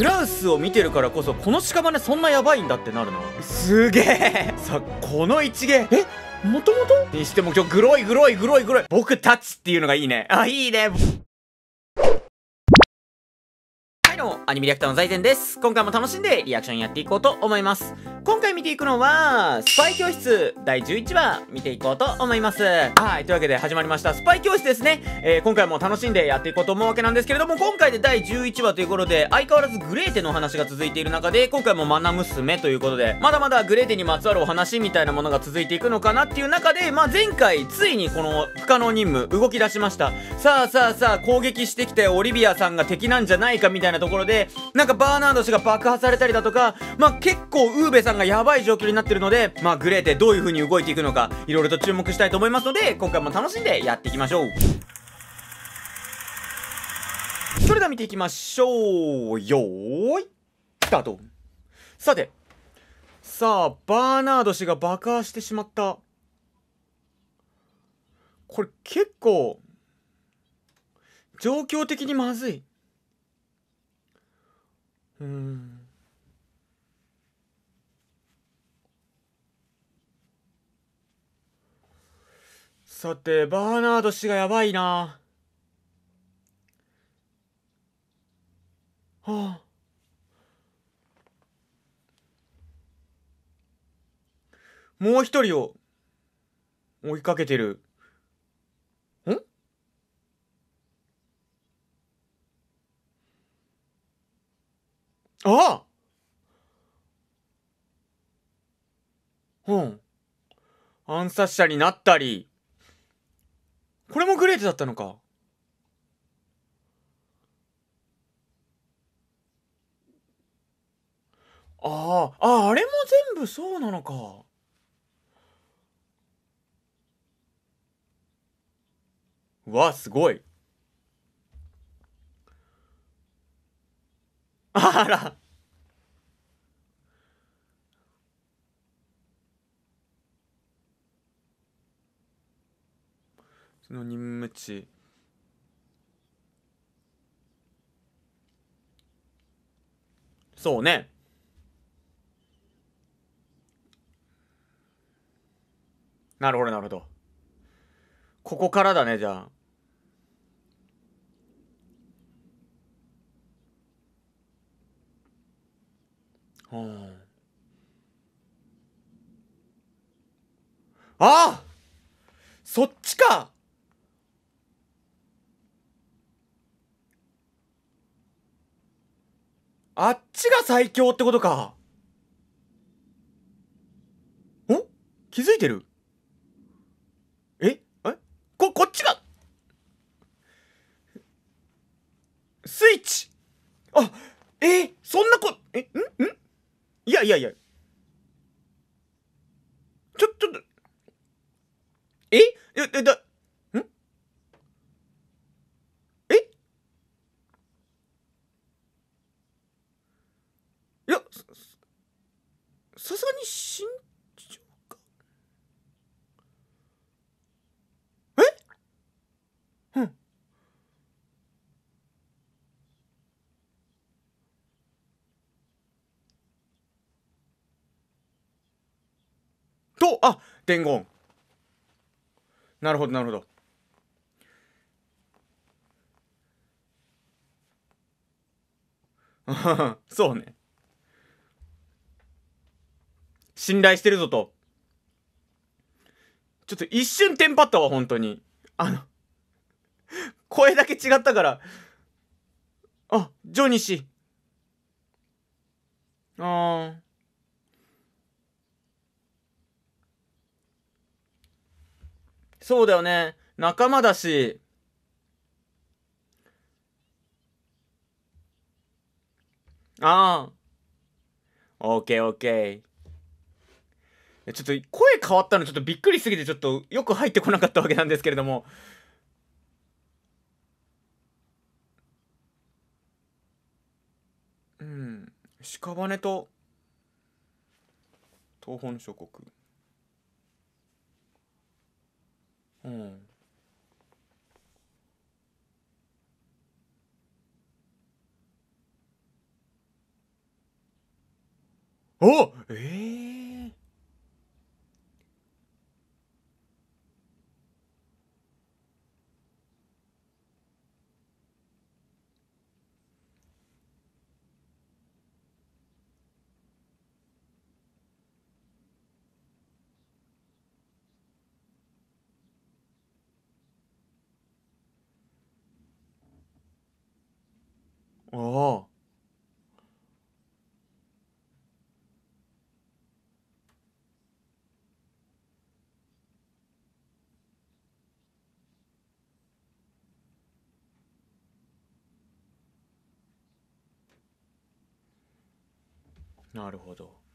クラウスを見てるからこそこの屍そんなやばいんだってなるなすげえさこの一芸えもともとにしても今日グロいグロいグロいグロい僕たちっていうのがいいねあいいねはいどうもアニメリアクターの財前です今回も楽しんでリアクションやっていこうと思います今回見ていくのは、スパイ教室第11話見ていこうと思います。はい、というわけで始まりました、スパイ教室ですね。えー、今回も楽しんでやっていこうと思うわけなんですけれども、今回で第11話ということで、相変わらずグレーテの話が続いている中で、今回もマナ娘ということで、まだまだグレーテにまつわるお話みたいなものが続いていくのかなっていう中で、まあ、前回、ついにこの不可能任務、動き出しました。さあさあさあ、攻撃してきてオリビアさんが敵なんじゃないかみたいなところで、なんかバーナード氏が爆破されたりだとか、まあ、結構ウーベさんさんがやばい状況になってるので、まあ、グレーでどういう風に動いていくのか、いろいろと注目したいと思いますので、今回も楽しんでやっていきましょう。それでは見ていきましょう。よーい、スタート。さて、さあ、バーナード氏が爆破してしまった。これ結構、状況的にまずい。うん。さて、バーナード氏がやばいな。はあ。もう一人を追いかけてる。んああうん。暗殺者になったり。これもグレートだったのかあああれも全部そうなのかわすごいあらの任務地そうねなるほどなるほどここからだねじゃあうああそっちかあっちが最強ってことか。お気づいてるええこ、こっちがスイッチあ、えー、そんなこ、え、んんいやいやいや。ちょ、ちょっと、ええ、だ、さすがに慎重かえうんとあ伝言なるほどなるほど そうね。信頼してるぞと。ちょっと一瞬テンパったわ、本当に。あの、声だけ違ったから。あ、ジョニシ。あー。そうだよね。仲間だし。ああ。オッケーオッケー。ちょっと声変わったのちょっとびっくりすぎてちょっとよく入ってこなかったわけなんですけれども。うん。屍と東本諸国。うん。おええーおなるほど。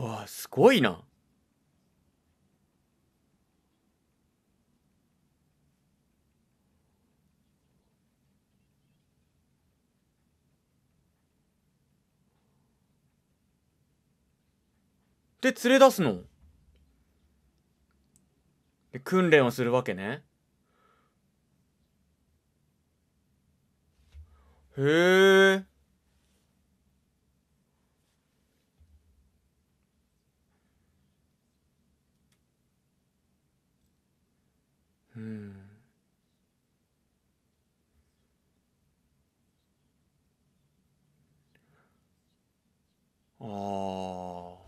わすごいなで連れ出すので訓練をするわけねへえうん。ああ。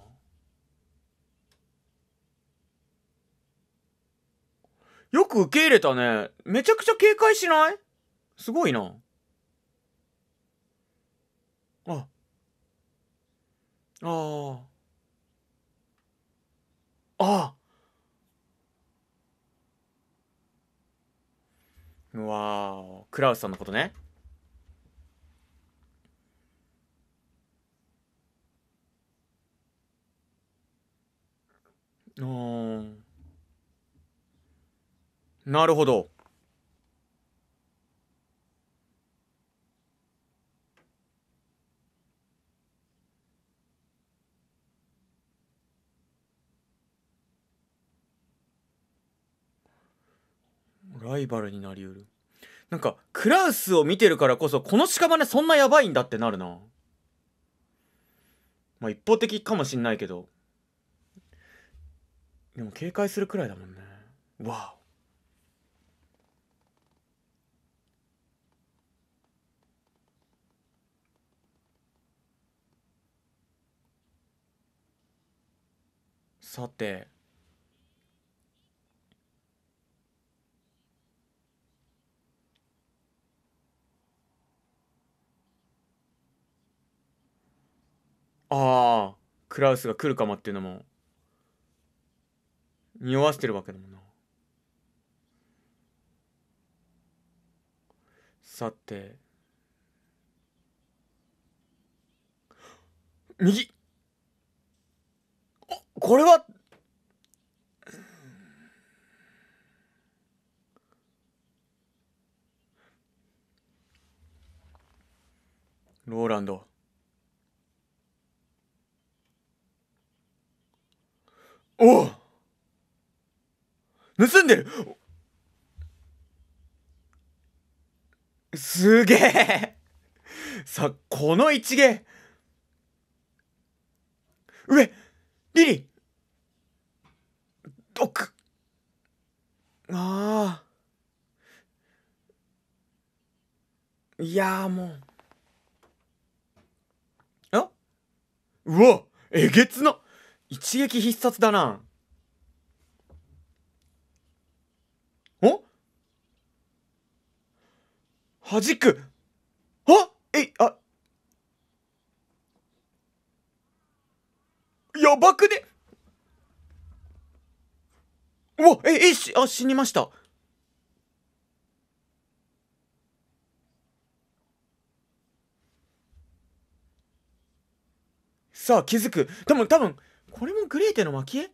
よく受け入れたね。めちゃくちゃ警戒しないすごいな。あ。ああ。ああ。うわークラウスさんのことねなるほどライバルになりうるなんかクラウスを見てるからこそこの屍そんなやばいんだってなるなまあ一方的かもしんないけどでも警戒するくらいだもんねわあ。さてああクラウスが来るかもっていうのも匂わせてるわけだもんなさて右おこれはローランドお盗んでるすげえさあ、この一芸上リリドクああいやもうあうわえげつな一撃必殺だなおはじくあえい、あやばくねうわええしあ死にましたさあ気づく多分多分これもグレーテの蒔絵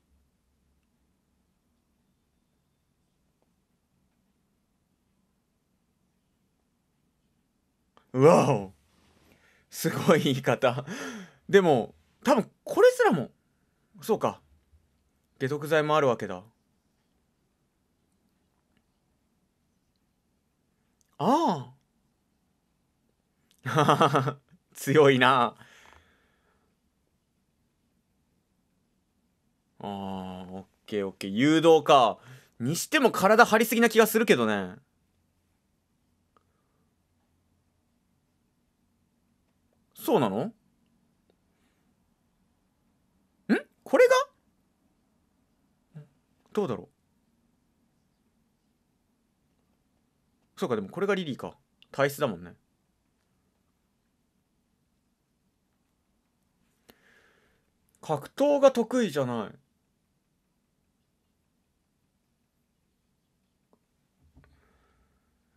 うわおすごい言い方でも多分これすらもそうか解毒剤もあるわけだああ 強いなああ、オッケーオッケー。誘導か。にしても体張りすぎな気がするけどね。そうなのんこれがどうだろうそうか、でもこれがリリーか。体質だもんね。格闘が得意じゃない。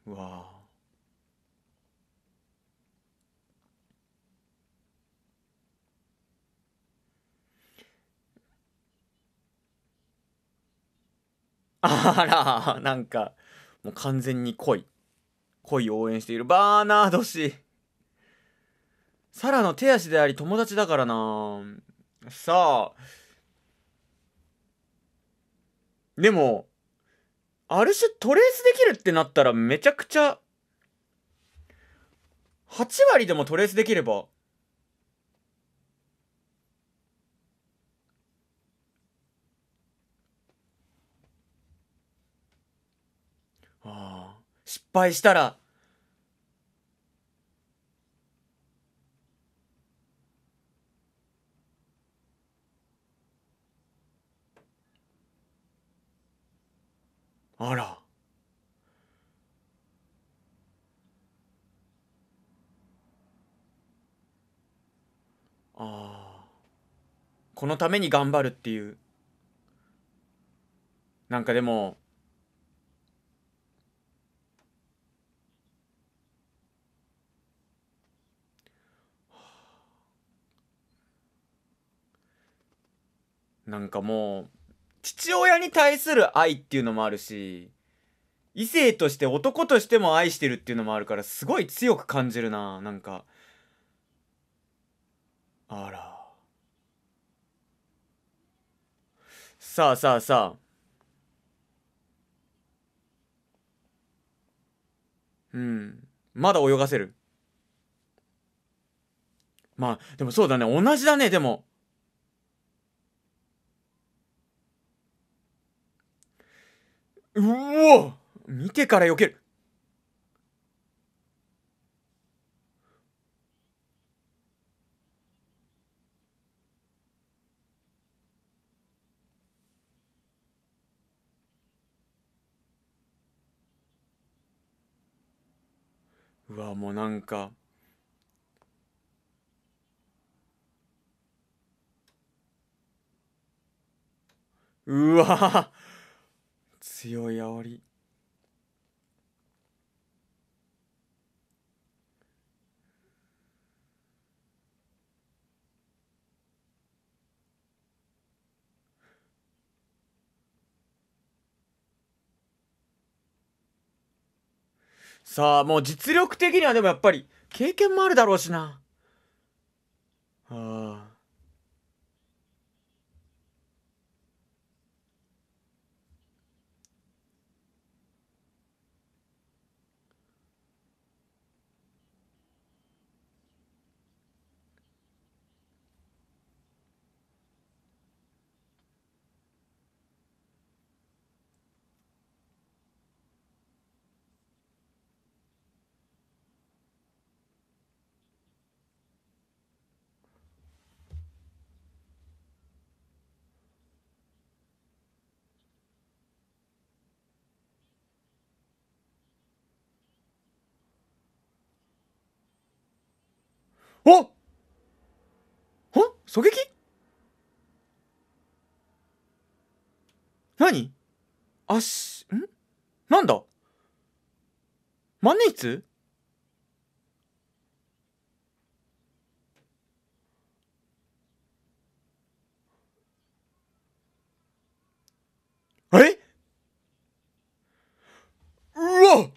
わああらなんかもう完全に恋恋を応援しているバーナード氏サラの手足であり友達だからなさあでもある種トレースできるってなったらめちゃくちゃ、8割でもトレースできれば、あ、失敗したら、あらあこのために頑張るっていうなんかでもなんかもう父親に対する愛っていうのもあるし、異性として男としても愛してるっていうのもあるから、すごい強く感じるな、なんか。あら。さあさあさあ。うん。まだ泳がせる。まあ、でもそうだね。同じだね、でも。うお見てからよけるうわもうなんかうわ強い煽りさあもう実力的にはでもやっぱり経験もあるだろうしなああおっほ狙撃何あし、んなんだ万年筆えうわ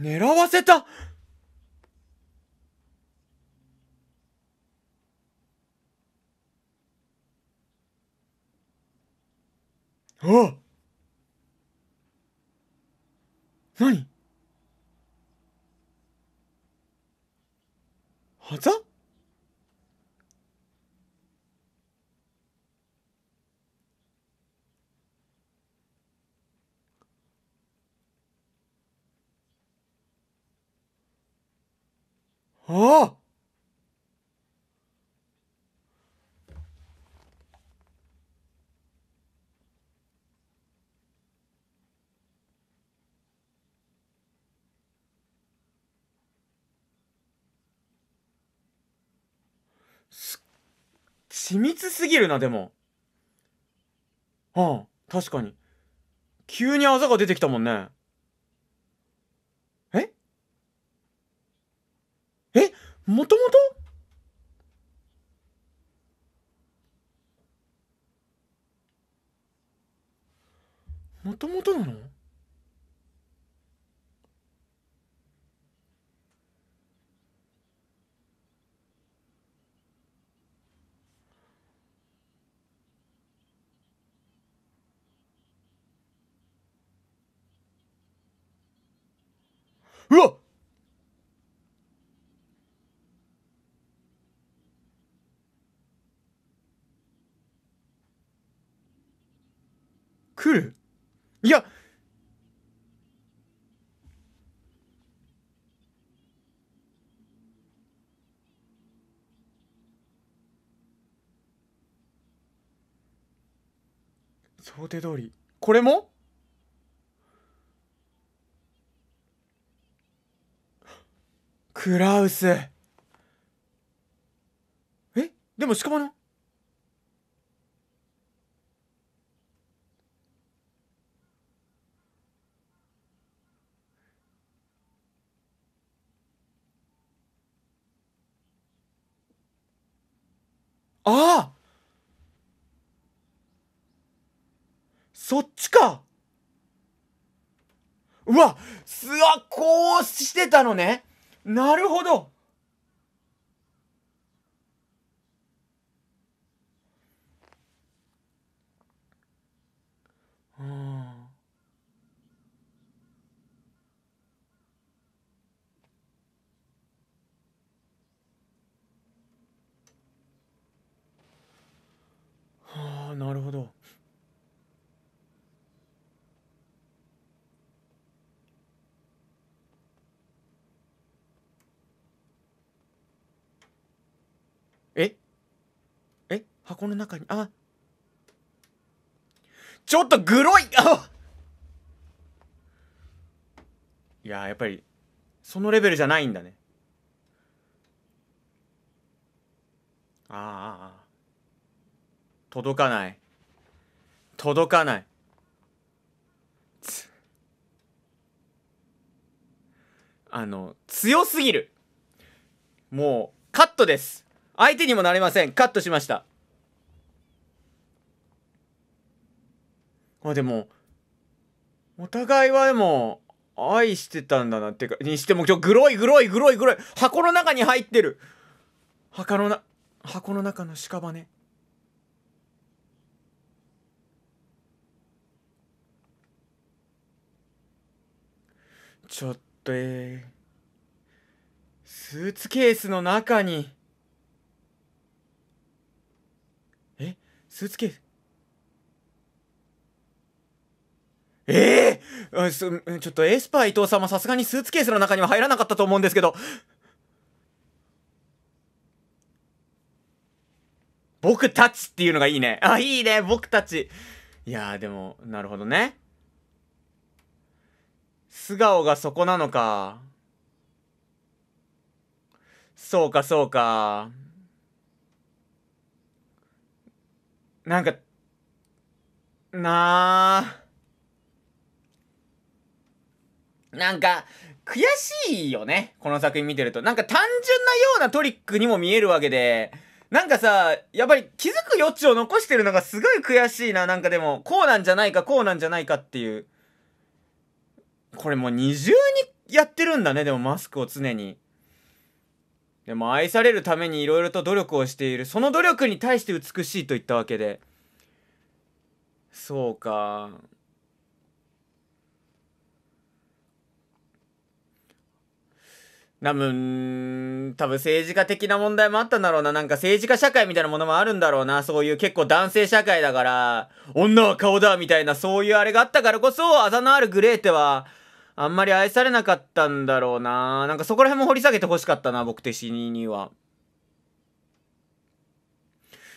狙わせたあ何はざああ緻密すぎるな、でも。ああ、確かに。急にあざが出てきたもんね。もともともともとなのうわっ来るいや想定通りこれもクラウスえでもしかもなああそっちかうわ、すわ、こうしてたのね。なるほど。箱の中に、あちょっとグロいあいややっぱり、そのレベルじゃないんだね。ああ、ああ。届かない。届かない。あの、強すぎる。もう、カットです。相手にもなれません。カットしました。まあでもお互いはでも愛してたんだなってかにしてもちょグロいグロいグロいグロい箱の中に入ってる箱のな箱の中の屍ちょっとえー、スーツケースの中にえスーツケースええー、ちょっとエスパー伊藤さんもさすがにスーツケースの中には入らなかったと思うんですけど、僕たちっていうのがいいね。あ、いいね、僕たち。いやーでも、なるほどね。素顔がそこなのか。そうか、そうか。なんか、なあ。なんか、悔しいよね。この作品見てると。なんか単純なようなトリックにも見えるわけで、なんかさ、やっぱり気づく余地を残してるのがすごい悔しいな。なんかでも、こうなんじゃないか、こうなんじゃないかっていう。これもう二重にやってるんだね。でもマスクを常に。でも愛されるために色々と努力をしている。その努力に対して美しいと言ったわけで。そうか。多分、多分政治家的な問題もあったんだろうな。なんか政治家社会みたいなものもあるんだろうな。そういう結構男性社会だから、女は顔だみたいなそういうあれがあったからこそ、あざのあるグレーテは、あんまり愛されなかったんだろうな。なんかそこら辺も掘り下げて欲しかったな、僕的には。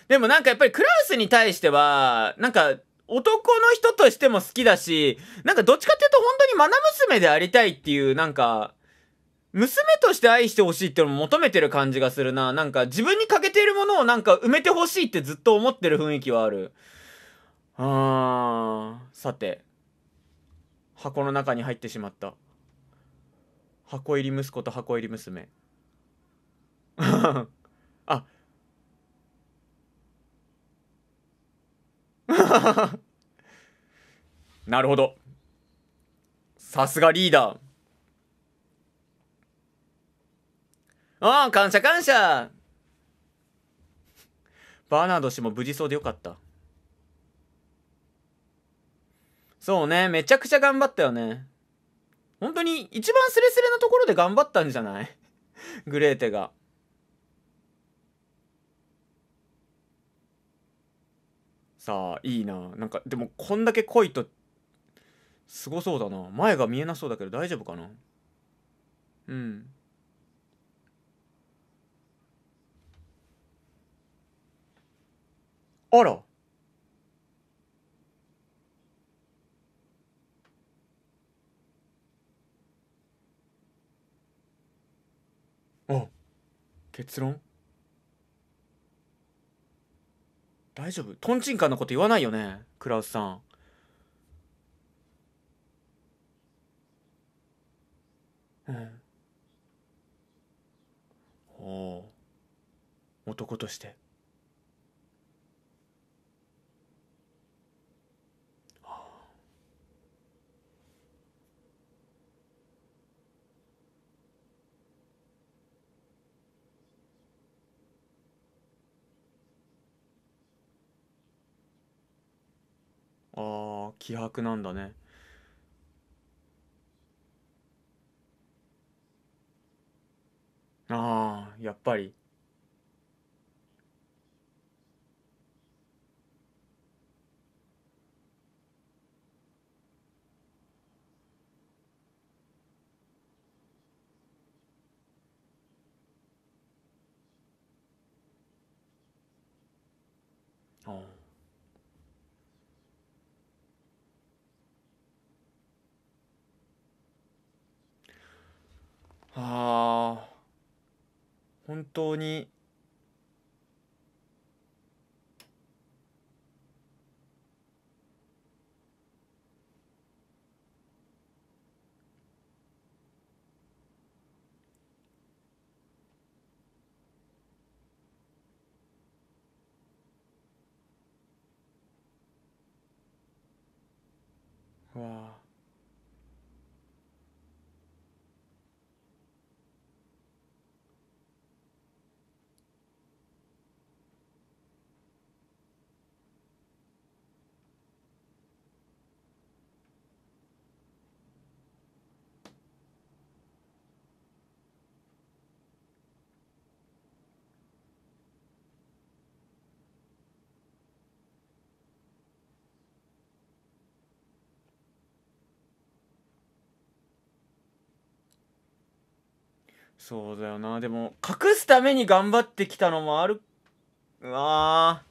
でもなんかやっぱりクラウスに対しては、なんか男の人としても好きだし、なんかどっちかっていうと本当に愛娘でありたいっていう、なんか、娘として愛してほしいってのも求めてる感じがするな。なんか自分に欠けてるものをなんか埋めてほしいってずっと思ってる雰囲気はある。あー、さて。箱の中に入ってしまった。箱入り息子と箱入り娘。あ。なるほど。さすがリーダー。ああ、感謝感謝バーナード氏も無事そうでよかった。そうね、めちゃくちゃ頑張ったよね。本当に一番スレスレなところで頑張ったんじゃない グレーテが。さあ、いいな。なんか、でもこんだけ濃いと、すごそうだな。前が見えなそうだけど大丈夫かなうん。あら。あ、結論大丈夫トンチンカンのこと言わないよねクラウスさん。うん。おお男として。気迫なんだねああやっぱり当にわそうだよなでも隠すために頑張ってきたのもあるあ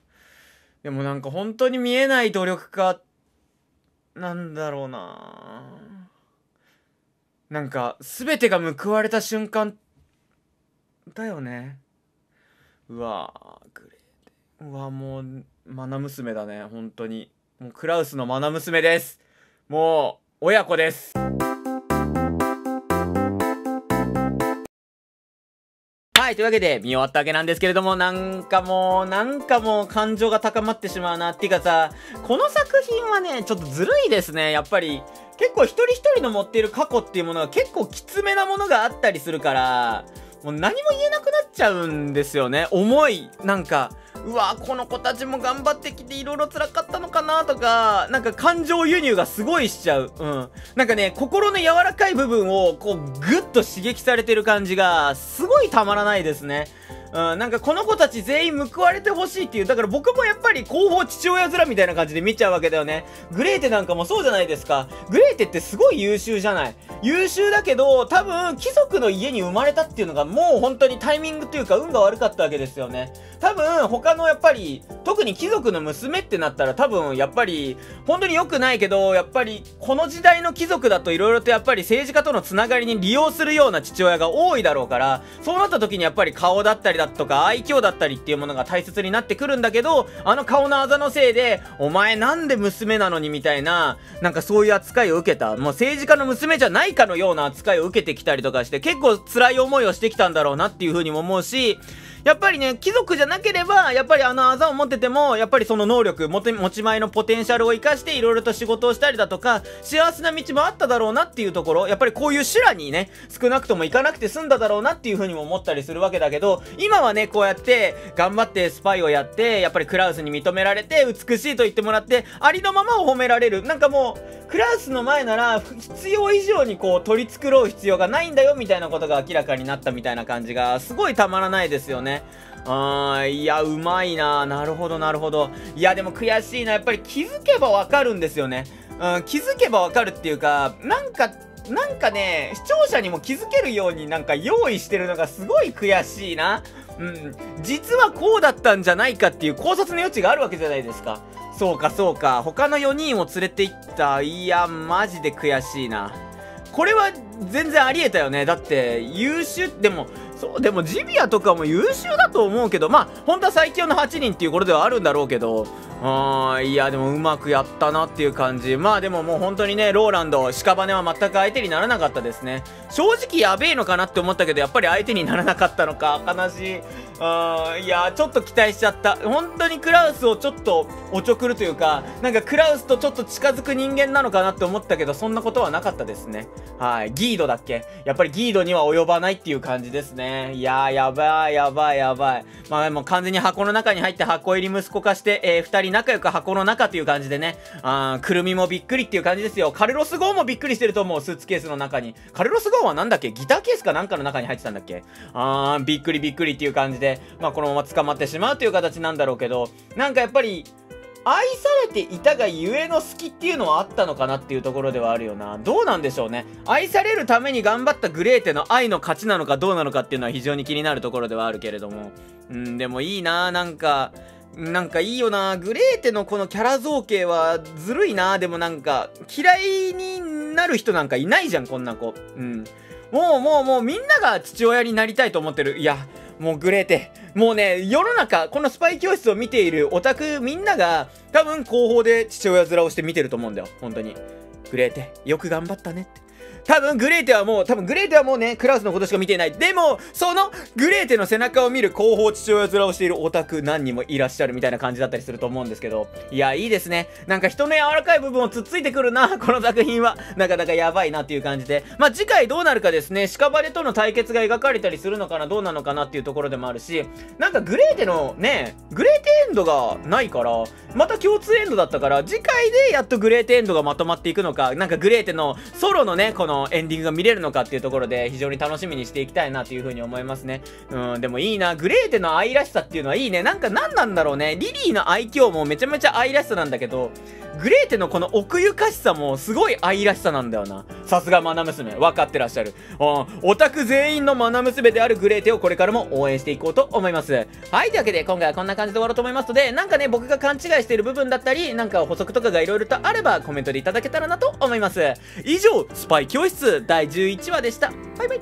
ーでもなんか本当に見えない努力家なんだろうななんか全てが報われた瞬間だよねうわグレーで。うわもうナ娘だね本当にもうクラウスの愛娘ですもう親子ですはい、というわけで見終わったわけなんですけれども、なんかもう、なんかもう感情が高まってしまうな。っていうかさ、この作品はね、ちょっとずるいですね、やっぱり。結構一人一人の持っている過去っていうものが結構きつめなものがあったりするから、もう何も言えなくなっちゃうんですよね。重い。なんか、うわこの子たちも頑張ってきていろいろ辛かったのかなとか、なんか感情輸入がすごいしちゃう。うん。なんかね、心の柔らかい部分を、こう、ぐっと刺激されてる感じが、すごいたまらないですね。うん、なんかこの子たち全員報われてほしいっていう、だから僕もやっぱり後方父親面みたいな感じで見ちゃうわけだよね。グレーテなんかもそうじゃないですか。グレーテってすごい優秀じゃない。優秀だけど、多分貴族の家に生まれたっていうのがもう本当にタイミングというか運が悪かったわけですよね。多分他のやっぱり、特に貴族の娘ってなったら多分やっぱり、本当に良くないけど、やっぱりこの時代の貴族だと色々とやっぱり政治家とのつながりに利用するような父親が多いだろうから、そうなった時にやっぱり顔だったりだとか愛嬌だったりっていうものが大切になってくるんだけど、あの顔のあざのせいで、お前なんで娘なのにみたいな、なんかそういう扱いを受けた。もう政治家の娘じゃないかのような扱いを受けてきたりとかして、結構辛い思いをしてきたんだろうなっていう風にも思うし、やっぱりね、貴族じゃなければ、やっぱりあのあざを持ってても、やっぱりその能力、持ち前のポテンシャルを生かして、いろいろと仕事をしたりだとか、幸せな道もあっただろうなっていうところ、やっぱりこういう修羅にね、少なくとも行かなくて済んだだろうなっていうふうにも思ったりするわけだけど、今はね、こうやって、頑張ってスパイをやって、やっぱりクラウスに認められて、美しいと言ってもらって、ありのままを褒められる。なんかもう、クラウスの前なら、必要以上にこう、取り繕う必要がないんだよ、みたいなことが明らかになったみたいな感じが、すごいたまらないですよね。うあーいや、うまいななるほど、なるほど。いや、でも悔しいな。やっぱり気づけばわかるんですよね。うん、気づけばわかるっていうか、なんか、なんかね、視聴者にも気づけるようになんか用意してるのがすごい悔しいな。うん。実はこうだったんじゃないかっていう考察の余地があるわけじゃないですか。そうか、そうか。他の4人を連れて行った。いや、マジで悔しいな。これは全然ありえたよね。だって優秀、でも、そう、でもジビアとかも優秀だと思うけど、まあ、本当は最強の8人っていうことではあるんだろうけど、うん、いや、でもうまくやったなっていう感じ。まあでももう本当にね、ローランド、屍は全く相手にならなかったですね。正直やべえのかなって思ったけど、やっぱり相手にならなかったのか、悲しい。うん、いや、ちょっと期待しちゃった。本当にクラウスをちょっとおちょくるというか、なんかクラウスとちょっと近づく人間なのかなって思ったけど、そんなことはなかったですね。はい。ギードだっけやっぱりギードには及ばないっていう感じですね。いやー、やばい、やばい、やばい。まあも完全に箱の中に入って箱入り息子化して、えー、二人仲良く箱の中っていう感じでね、あくるみもびっくりっていう感じですよ。カルロスゴーもびっくりしてると思う、スーツケースの中に。カルロスゴーはなんだっけギターケースかなんかの中に入ってたんだっけあー、びっくりびっくりっていう感じで、まあ、このまま捕まってしまうという形なんだろうけど、なんかやっぱり、愛されていたがゆえの好きっていうのはあったのかなっていうところではあるよな。どうなんでしょうね。愛されるために頑張ったグレーテの愛の勝ちなのかどうなのかっていうのは非常に気になるところではあるけれども。うん、でもいいなぁ、なんか、なんかいいよなグレーテのこのキャラ造形はずるいなでもなんか嫌いになる人なんかいないじゃん、こんな子。うん。もうもうもうみんなが父親になりたいと思ってる。いや、もうグレーテ。もうね、世の中、このスパイ教室を見ているオタクみんなが多分後方で父親面をして見てると思うんだよ。本当に。グレーテ、よく頑張ったねって。多分グレーテはもう、多分グレーテはもうね、クラウスのことしか見ていない。でも、そのグレーテの背中を見る後方父親面をしているオタク何人もいらっしゃるみたいな感じだったりすると思うんですけど、いや、いいですね。なんか人の柔らかい部分をつっついてくるな、この作品は。なかなかやばいなっていう感じで。まあ、次回どうなるかですね、屍との対決が描かれたりするのかな、どうなのかなっていうところでもあるし、なんかグレーテのね、グレーテエンドがないから、また共通エンドだったから、次回でやっとグレーテエンドがまとまっていくのか、なんかグレーテのソロのね、こののエンディングが見れるのかっていうところで非常に楽しみにしていきたいなというふうに思いますね。うん、でもいいな。グレーテの愛らしさっていうのはいいね。なんか何なんだろうね。リリーの愛嬌もめちゃめちゃ愛らしさなんだけど、グレーテのこの奥ゆかしさもすごい愛らしさなんだよな。さすがマナ娘。分かってらっしゃる。うん。オタク全員のマナ娘であるグレーテをこれからも応援していこうと思います。はい。というわけで今回はこんな感じで終わろうと思いますので、なんかね、僕が勘違いしている部分だったり、なんか補足とかが色々とあればコメントでいただけたらなと思います。以上、スパイ教室第11話でした。バイバイ。